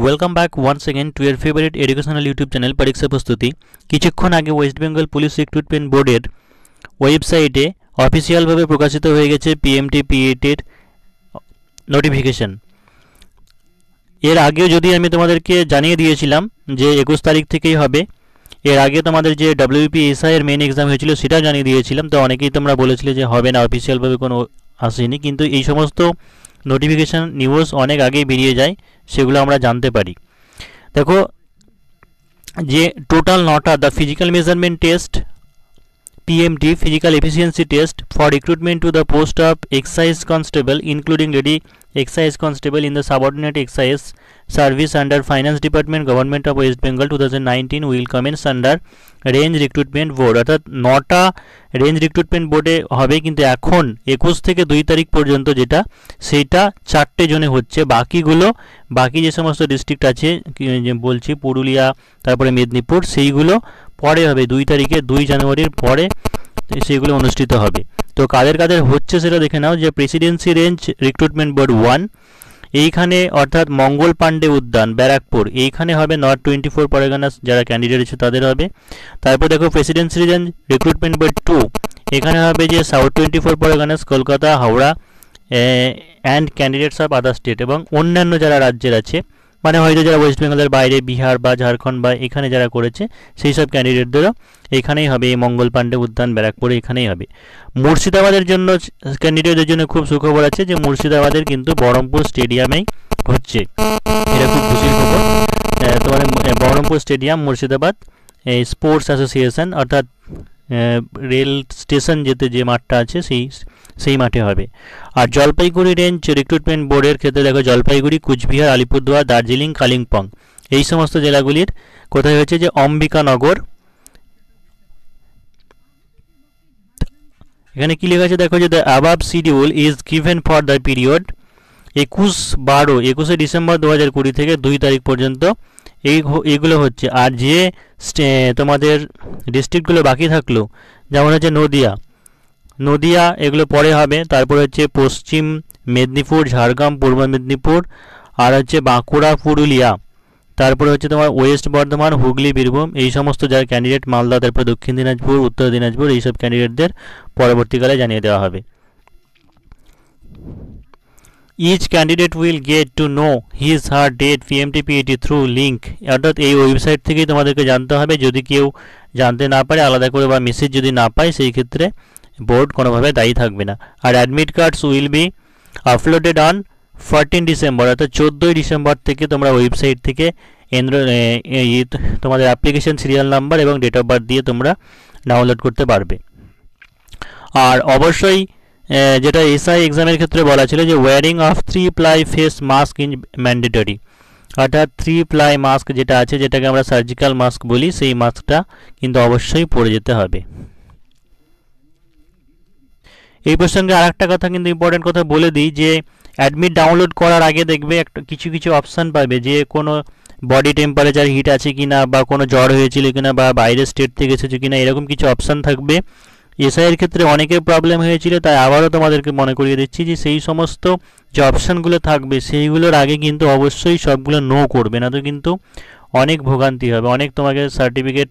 Welcome back one second to your favourite educational YouTube channel পরীক্ষা প্রস্তুতি কিছুক্ষণ আগে ওয়েস্ট বেঙ্গল পুলিশ রিক্রুটমেন্ট বোর্ডের ওয়েবসাইটে অফিসিয়ালভাবে প্রকাশিত হয়ে গেছে পিএমটি পিএটির নোটিফিকেশন এর আগেও যদি আমি তোমাদেরকে জানিয়ে দিয়েছিলাম যে একুশ তারিখ থেকেই হবে এর আগে তোমাদের যে ডাব্লিউপি এসআই এর মেন এক্সাম হয়েছিল সেটাও জানিয়ে দিয়েছিলাম তো অনেকেই তোমরা বলেছিলে যে হবে না অফিসিয়ালভাবে কোনো আসেনি কিন্তু এই সমস্ত নোটিফিকেশান নিউজ অনেক আগেই বেরিয়ে যায় সেগুলো আমরা জানতে পারি দেখো যে টোটাল নটা the physical measurement test PMT physical efficiency test for recruitment to the post of excise constable including lady excise constable in the subordinate excise service under finance department government of west bengal 2019 will commence under range recruitment board অর্থাৎ নটা range recruitment বোর্ডে হবে কিন্তু এখন একুশ থেকে দুই তারিখ পর্যন্ত যেটা সেটা চারটে জনে হচ্ছে বাকিগুলো বাকি যে সমস্ত ডিস্ট্রিক্ট আছে যে বলছি পুরুলিয়া তারপরে মেদিনীপুর সেইগুলো পরে হবে দুই তারিখে দুই জানুয়ারির পরে সেইগুলো অনুষ্ঠিত হবে তো কাদের কাদের হচ্ছে সেটা দেখে নাও যে presidency range recruitment board one এইখানে অর্থাৎ মঙ্গল পাণ্ডে উদ্যান ব্যারাকপুর এইখানে হবে নর্থ টোয়েন্টি ফোর পরগনাস যারা ক্যান্ডিডেট আছে তাদের হবে তারপর দেখো presidency region recruitment board two এখানে হবে যে south twenty four Parganas Kolkata Howrah and candidates of other state এবং অন্যান্য যারা রাজ্যের আছে মানে হয়তো যারা ওয়েস্ট বেঙ্গলের বাইরে বিহার বা ঝাড়খণ্ড বা এখানে যারা করেছে সেই সব ক্যান্ডিডেটদেরও এখানেই হবে এই মঙ্গল পাণ্ডে উদ্যান ব্যারাকপুরে এখানেই হবে মুর্শিদাবাদের জন্য ক্যান্ডিডেটদের জন্য খুব সুখবর আছে যে মুর্শিদাবাদের কিন্তু বহরমপুর স্টেডিয়ামেই হচ্ছে এটা খুব খুশির খবর তোমার বহরমপুর স্টেডিয়াম মুর্শিদাবাদ এই স্পোর্টস অ্যাসোসিয়েশন অর্থাৎ রেল স্টেশন যেতে যে মাঠটা আছে সেই সেই মাঠে হবে আর জলপাইগুড়ি রেঞ্জ রিক্রুটমেন্ট বোর্ডের ক্ষেত্রে দেখো জলপাইগুড়ি কুচবিহার আলিপুরদুয়ার দার্জিলিং কালিম্পং এই সমস্ত জেলাগুলির কোথায় হয়েছে যে অম্বিকানগর এখানে কী লেখা আছে দেখো যে the above schedule is given for the period একুশ বারো একুশে ডিসেম্বর দু হাজার কুড়ি থেকে দুই তারিখ পর্যন্ত এই এগুলো হচ্ছে আর যে তোমাদের ডিস্ট্রিক্টগুলো বাকি থাকলো যেমন হচ্ছে নদিয়া নদিয়া এগুলো পরে হবে তারপরে হচ্ছে পশ্চিম মেদিনীপুর ঝাড়গ্রাম পূর্ব মেদিনীপুর আর হচ্ছে বাঁকুড়া পুরুলিয়া তারপরে হচ্ছে তোমার ওয়েস্ট বর্ধমান হুগলি বীরভূম এই সমস্ত যার ক্যান্ডিডেট মালদা তারপরে দক্ষিণ দিনাজপুর উত্তর দিনাজপুর এইসব ক্যান্ডিডেটদের পরবর্তীকালে জানিয়ে দেওয়া হবে each candidate will get to know his her date PMT PAT through link অর্থাৎ এই ওয়েবসাইট থেকেই তোমাদেরকে জানতে হবে যদি কেউ জানতে না পারে আলাদা করে বা মেসেজ যদি না পায় সেই ক্ষেত্রে বোর্ড কোনোভাবে দায়ী থাকবে না আর admit cards will be uploaded on fourteen December অর্থাৎ চোদ্দোই ডিসেম্বর থেকে তোমরা ওয়েবসাইট থেকে তোমাদের অ্যাপ্লিকেশন সিরিয়াল নাম্বার এবং ডেট অফ বার্থ দিয়ে তোমরা ডাউনলোড করতে পারবে আর অবশ্যই যেটা এসআই এক্সামের ক্ষেত্রে বলা ছিল যে wearing of three ply face mask in mandatory অর্থাৎ থ্রি প্লাই মাস্ক যেটা আছে যেটাকে আমরা সার্জিক্যাল মাস্ক বলি সেই মাস্কটা কিন্তু অবশ্যই পরে যেতে হবে এই প্রসঙ্গে আর একটা কথা কিন্তু ইম্পর্টেন্ট কথা বলে দিই যে অ্যাডমিট ডাউনলোড করার আগে দেখবে একটা কিছু কিছু অপশান পাবে যে কোনো বডি টেম্পারেচার হিট আছে কি না বা কোনো জ্বর হয়েছিল কি না বা বাইরের স্টেট থেকে এসেছে কি না এরকম কিছু অপশান থাকবে এসআইয়ের ক্ষেত্রে অনেকের প্রবলেম হয়েছিল তাই আবারও তোমাদেরকে মনে করিয়ে দিচ্ছি যে সেই সমস্ত যে অপশানগুলো থাকবে সেইগুলোর আগে কিন্তু অবশ্যই সবগুলো নো করবে না তো কিন্তু অনেক ভোগান্তি হবে অনেক তোমাকে সার্টিফিকেট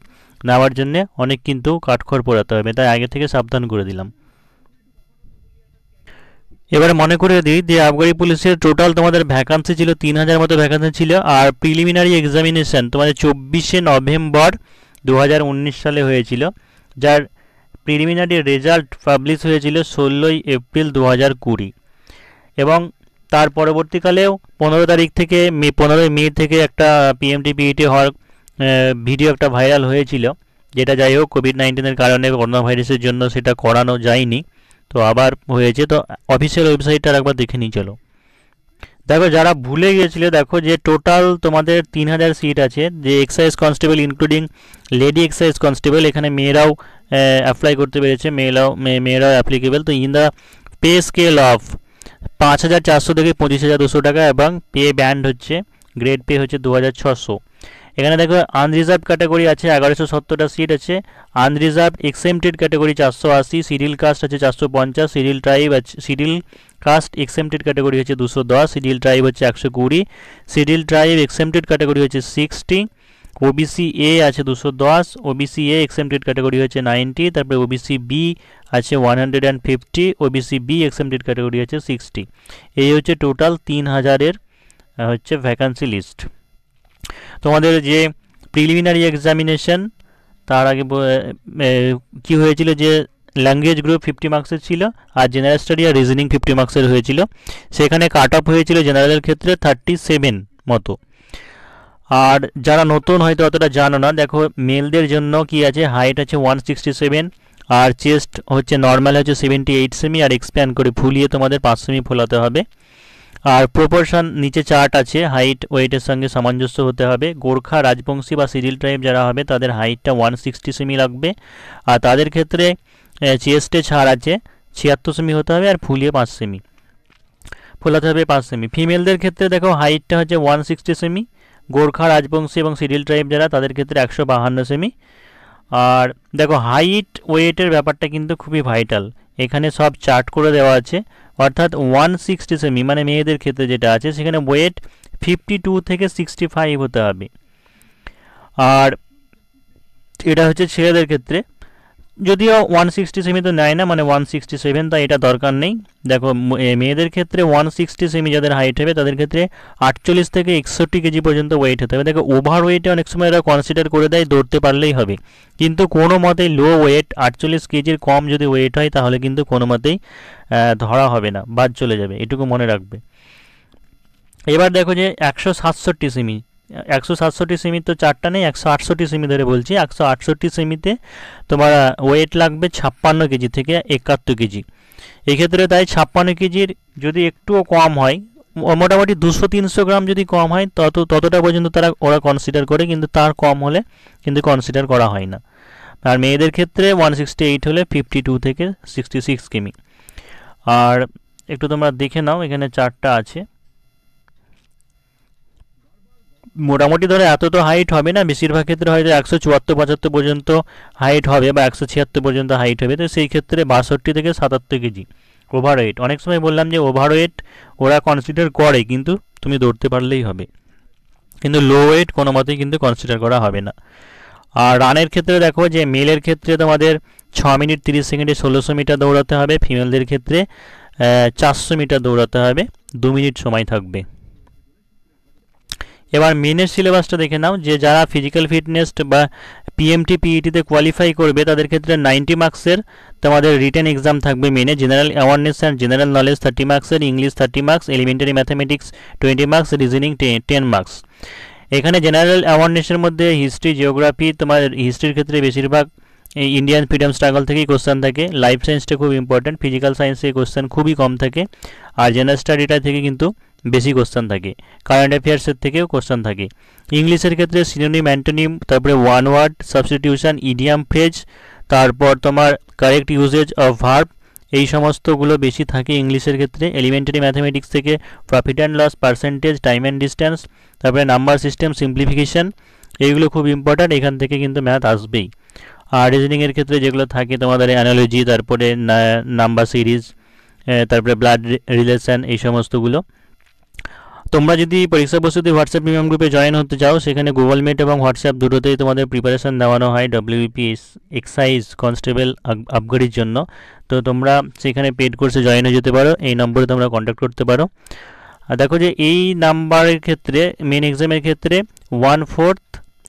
নেওয়ার জন্যে অনেক কিন্তু কাঠখড় পড়াতে হবে তাই আগে থেকে সাবধান করে দিলাম এবার মনে করে দিই যে আবগারি পুলিশের টোটাল তোমাদের ভ্যাকান্সি ছিল তিন হাজার মতো ভ্যাকান্সি ছিল আর প্রিলিমিনারি এক্সামিনেশান তোমাদের চব্বিশে নভেম্বর দু সালে হয়েছিল যার প্রিলিমিনারি রেজাল্ট পাবলিশ হয়েছিল ষোলোই এপ্রিল দু হাজার কুড়ি এবং তার পরবর্তীকালেও পনেরো তারিখ থেকে মে পনেরোই মে থেকে একটা পিএমটি পিইটি e হওয়ার ভিডিও একটা ভাইরাল হয়েছিল যেটা যাই হোক কোভিড নাইন্টিনের কারণে করোনা ভাইরাসের জন্য সেটা করানো যায়নি তো আবার হয়েছে তো অফিসিয়াল ওয়েবসাইটটা একবার দেখে নিয়ে চলো দেখো যারা ভুলে গিয়েছিলে দেখো যে টোটাল তোমাদের তিন হাজার সিট আছে যে excise constable including lady excise constable এখানে মেয়েরাও অ্যাপ্লাই করতে পেরেছে মেয়েরাও মেয়েরাও অ্যাপ্লিকেবল তো in the pay scale of পাঁচ হাজার চারশো থেকে পঁচিশ হাজার দুশো টাকা এবং পে ব্যান্ড হচ্ছে গ্রেড পে হচ্ছে দু হাজার ছশো এখানে দেখো আনরিজার্ভ ক্যাটাগরি আছে এগারোশো সত্তরটা সিট আছে আনরিজার্ভ এক্সেমটেড ক্যাটাগরি চারশো আশি সিডিল কাস্ট আছে চারশো পঞ্চাশ সিডিল ট্রাইব আছে সিডিল কাস্ট এক্সেমটেড ক্যাটাগরি হচ্ছে দুশো দশ সিডিল ট্রাইব হচ্ছে একশো কুড়ি সিডিল ট্রাইব এক্সেমটেড ক্যাটাগরি হচ্ছে সিক্সটি ওবিসি এ আছে দুশো দশ ওবিসি এ এক্সেমটেড ক্যাটাগরি হচ্ছে নাইনটি তারপরে ওবিসি বি আছে one hundred and fifty OBC B exempted category হচ্ছে সিক্সটি এই হচ্ছে টোটাল তিন হাজারের হচ্ছে ভ্যাকান্সি লিস্ট তোমাদের যে প্রিলিমিনারি এক্সামিনেশন তার আগে কি হয়েছিল যে ল্যাঙ্গুয়েজ গ্রুপ ফিফটি মার্কসের ছিল আর জেনারেল স্টাডি আর রিজনিং ফিফটি মার্কসের হয়েছিল সেখানে কাট অফ হয়েছিল জেনারেলের ক্ষেত্রে থার্টি সেভেন মতো আর যারা নতুন হয়তো অতটা জানো না দেখো মেলদের জন্য কি আছে হাইট আছে ওয়ান সিক্সটি সেভেন আর চেস্ট হচ্ছে নর্মাল হচ্ছে সেভেন্টি এইট সেমি আর এক্সপ্যান্ড করে ফুলিয়ে তোমাদের পাঁচ সেমি ফোলাতে হবে আর প্রপোর্শন নিচে চার্ট আছে হাইট ওয়েটের সঙ্গে সামঞ্জস্য হতে হবে গোর্খা রাজবংশী বা সিডিল ট্রাইব যারা হবে তাদের হাইটটা ওয়ান সিক্সটি সেমি লাগবে আর তাদের ক্ষেত্রে চেস্টে ছাড় আছে ছিয়াত্তর সেমি হতে হবে আর ফুলিয়ে পাঁচ সেমি ফোলাতে হবে পাঁচ সেমি ফিমেলদের ক্ষেত্রে দেখো হাইটটা হচ্ছে ওয়ান সিক্সটি সেমি গোর্খা রাজবংশী এবং সিডিল ট্রাইব যারা তাদের ক্ষেত্রে একশো বাহান্ন সেমি আর দেখো হাইট ওয়েটের ব্যাপারটা কিন্তু খুবই ভাইটাল এখানে সব চার্ট করে দেওয়া আছে অর্থাৎ ওয়ান সিক্সটি সেমি মানে মেয়েদের ক্ষেত্রে যেটা আছে সেখানে ওয়েট ফিফটি টু থেকে সিক্সটি ফাইভ হতে হবে আর এটা হচ্ছে ছেলেদের ক্ষেত্রে যদিও ওয়ান সিক্সটি সেমি তো নেয় না মানে ওয়ান সিক্সটি সেভেন তাই এটা দরকার নেই দেখো মেয়েদের ক্ষেত্রে ওয়ান সিক্সটি সেমি যাদের হাইট হবে তাদের ক্ষেত্রে আটচল্লিশ থেকে একষট্টি কেজি পর্যন্ত ওয়েট হতে হবে দেখো ওভার ওয়েটে অনেক সময় এরা কনসিডার করে দেয় দৌড়তে পারলেই হবে কিন্তু কোনো মতেই লো ওয়েট আটচল্লিশ কেজির কম যদি ওয়েট হয় তাহলে কিন্তু কোনো মতেই ধরা হবে না বাদ চলে যাবে এটুকু মনে রাখবে এবার দেখো যে একশো সাতষট্টি সেমি একশো সাতষট্টি সিমি তো চারটা নেই একশো আটষট্টি সিমি ধরে বলছি একশো আটষট্টি সিমিতে তোমার ওয়েট লাগবে ছাপ্পান্ন কেজি থেকে একাত্তর কেজি এক্ষেত্রে তাই ছাপ্পান্ন কেজির যদি একটুও কম হয় মোটামুটি দুশো তিনশো গ্রাম যদি কম হয় তত ততটা পর্যন্ত তারা ওরা কনসিডার করে কিন্তু তার কম হলে কিন্তু কনসিডার করা হয় না আর মেয়েদের ক্ষেত্রে ওয়ান সিক্সটি এইট হলে ফিফটি টু থেকে সিক্সটি সিক্স কিমি আর একটু তোমরা দেখে নাও এখানে চারটা আছে মোটামুটি ধরো এত তো হাইট হবে না বেশিরভাগ ক্ষেত্রে হয়তো একশো চুয়াত্তর পঁচাত্তর পর্যন্ত হাইট হবে বা একশো ছিয়াত্তর পর্যন্ত হাইট হবে তো সেই ক্ষেত্রে বাষট্টি থেকে সাতাত্তর কেজি ওভার ওয়েট অনেক সময় বললাম যে ওভার ওয়েট ওরা কনসিডার করে কিন্তু তুমি দৌড়তে পারলেই হবে কিন্তু লো ওয়েট কোনো মতেই কিন্তু কনসিডার করা হবে না আর রানের ক্ষেত্রে দেখো যে মেলের ক্ষেত্রে তোমাদের ছ মিনিট তিরিশ সেকেন্ডে ষোলোশো মিটার দৌড়াতে হবে ফিমেলদের ক্ষেত্রে চারশো মিটার দৌড়াতে হবে দু মিনিট সময় থাকবে এবার মেনের সিলেবাসটা দেখে নাও যে যারা ফিজিক্যাল ফিটনেস বা পিএমটি পিইটিতে কোয়ালিফাই করবে তাদের ক্ষেত্রে নাইনটি মার্কসের তোমাদের রিটার্ন এক্সাম থাকবে মেনে general awareness and general knowledge thirty মার্কসের English thirty marks elementary mathematics twenty marks reasoning ten marks এখানে জেনারেল অ্যাওয়ারনেসের মধ্যে হিস্ট্রি জিওগ্রাফি তোমার হিস্ট্রির ক্ষেত্রে বেশিরভাগ ইন্ডিয়ান ফ্রিডম স্ট্রাগল থেকেই কোশ্চেন থাকে লাইফ সায়েন্সটা খুব ইম্পর্ট্যান্ট ফিজিক্যাল সায়েন্সে কোশ্চেন খুবই কম থাকে আর জেনারেল স্টাডিটা থেকে কিন্তু বেশি কোশ্চেন থাকে কারেন্ট অ্যাফেয়ার্সের থেকেও কোশ্চেন থাকে ইংলিশের ক্ষেত্রে সিনোনিম অ্যান্টোনিম তারপরে one word substitution idiom phrase তারপর তোমার কারেক্ট ইউজেজ অফ ভার্ব এই সমস্তগুলো বেশি থাকে ইংলিশের ক্ষেত্রে এলিমেন্টারি ম্যাথামেটিক্স থেকে profit and loss percentage time and distance তারপরে নাম্বার সিস্টেম সিম্পলিফিকেশান এইগুলো খুব ইম্পর্ট্যান্ট এখান থেকে কিন্তু ম্যাথ আসবেই আর রিজনিংয়ের ক্ষেত্রে যেগুলো থাকে তোমাদের অ্যানালজি তারপরে নাম্বার সিরিজ তারপরে ব্লাড রিলেশান এই সমস্তগুলো তোমরা যদি পরীক্ষা প্রস্তুতি হোয়াটসঅ্যাপ প্রিমিয়াম গ্রুপে জয়েন হতে চাও সেখানে গুগল মিট এবং হোয়াটসঅ্যাপ দুটোতেই তোমাদের প্রিপারেশন দেওয়ানো হয় ডব্লিউপিএস এক্সাইজ কনস্টেবল আপগ্রেডের জন্য তো তোমরা সেখানে পেড কোর্সে জয়েন হয়ে যেতে পারো এই নম্বরে তোমরা কন্ট্যাক্ট করতে পারো আর দেখো যে এই নাম্বারের ক্ষেত্রে মেন এক্সামের ক্ষেত্রে ওয়ান ফোর্থ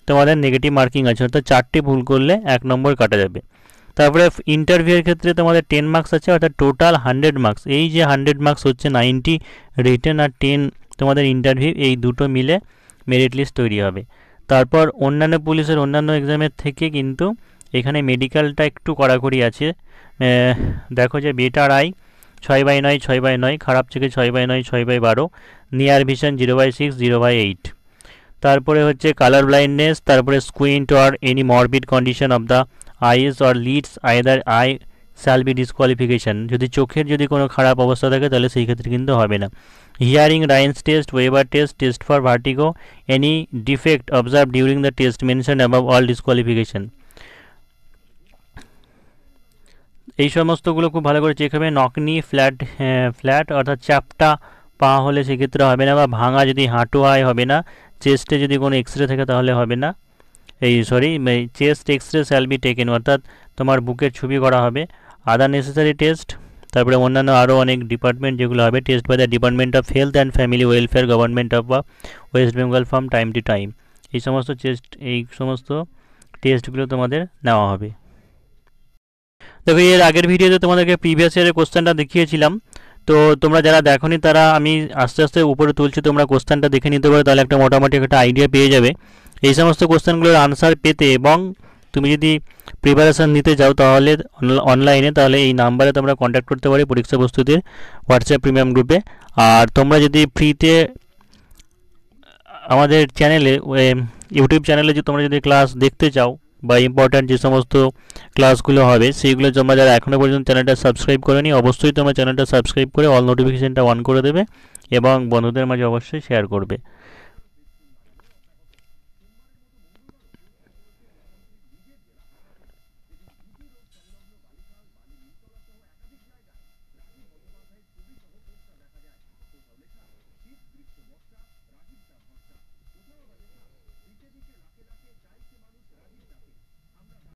তোমাদের নেগেটিভ মার্কিং আছে অর্থাৎ চারটি ভুল করলে এক নম্বর কাটা যাবে তারপরে ইন্টারভিউয়ের ক্ষেত্রে তোমাদের টেন মার্কস আছে অর্থাৎ টোটাল হান্ড্রেড মার্কস এই যে হান্ড্রেড মার্কস হচ্ছে নাইনটি রিটেন আর টেন তোমাদের ইন্টারভিউ এই দুটো মিলে মেরিট লিস্ট তৈরি হবে তারপর অন্যান্য পুলিশের অন্যান্য এক্সামের থেকে কিন্তু এখানে মেডিকেলটা একটু কড়াকড়ি আছে দেখো যে বেটার আই ছয় বাই নয় ছয় বাই নয় খারাপ থেকে ছয় বাই নয় ছয় বাই বারো near vision zero by six zero by eight তারপরে হচ্ছে কালার ব্লাইন্ডনেস তারপরে squint or any morbid condition of the eyes or lids either eye shall be disqualification যদি চোখের যদি কোনো খারাপ অবস্থা থাকে তাহলে সেই ক্ষেত্রে কিন্তু হবে না hearing Ryan's test, Weber test, test for vertigo, any defect observed during the test mentioned above all disqualification. এই সমস্তগুলো খুব ভালো করে চেক হবে নকনি ফ্ল্যাট ফ্ল্যাট অর্থাৎ চ্যাপটা পা হলে সেক্ষেত্রে হবে না বা ভাঙা যদি হাঁটু হয় হবে না চেস্টে যদি কোনো এক্স রে থাকে তাহলে হবে না এই sorry chest X ray shall be taken অর্থাৎ তোমার বুকের ছবি করা হবে আদার নেসেসারি টেস্ট তারপরে অন্যান্য আরও অনেক ডিপার্টমেন্ট যেগুলো হবে test by the department of health and family welfare government of West Bengal from time to time এই সমস্ত টেস্ট এই সমস্ত টেস্টগুলো তোমাদের নেওয়া হবে তবে এর আগের ভিডিওতে তোমাদেরকে প্রিভিয়াস ইয়ারের কোশ্চেনটা দেখিয়েছিলাম তো তোমরা যারা দেখনি তারা আমি আস্তে আস্তে উপরে তুলছি তোমরা কোশ্চেনটা দেখে নিতে পারো তাহলে একটা মোটামুটি একটা আইডিয়া পেয়ে যাবে এই সমস্ত কোশ্চেনগুলোর আনসার পেতে এবং তুমি যদি প্রিপারেশান নিতে যাও তাহলে অনলাইনে তাহলে এই নাম্বারে তোমরা কন্ট্যাক্ট করতে পারি পরীক্ষা প্রস্তুতির হোয়াটসঅ্যাপ প্রিমিয়াম গ্রুপে আর তোমরা যদি ফ্রিতে আমাদের চ্যানেলে ইউটিউব চ্যানেলে যে তোমরা যদি ক্লাস দেখতে চাও বা ইম্পর্ট্যান্ট যে সমস্ত ক্লাসগুলো হবে সেইগুলো তোমরা যারা এখনও পর্যন্ত চ্যানেলটা সাবস্ক্রাইব করেনি অবশ্যই তোমরা চ্যানেলটা সাবস্ক্রাইব করে অল নোটিফিকেশানটা অন করে দেবে এবং বন্ধুদের মাঝে অবশ্যই শেয়ার করবে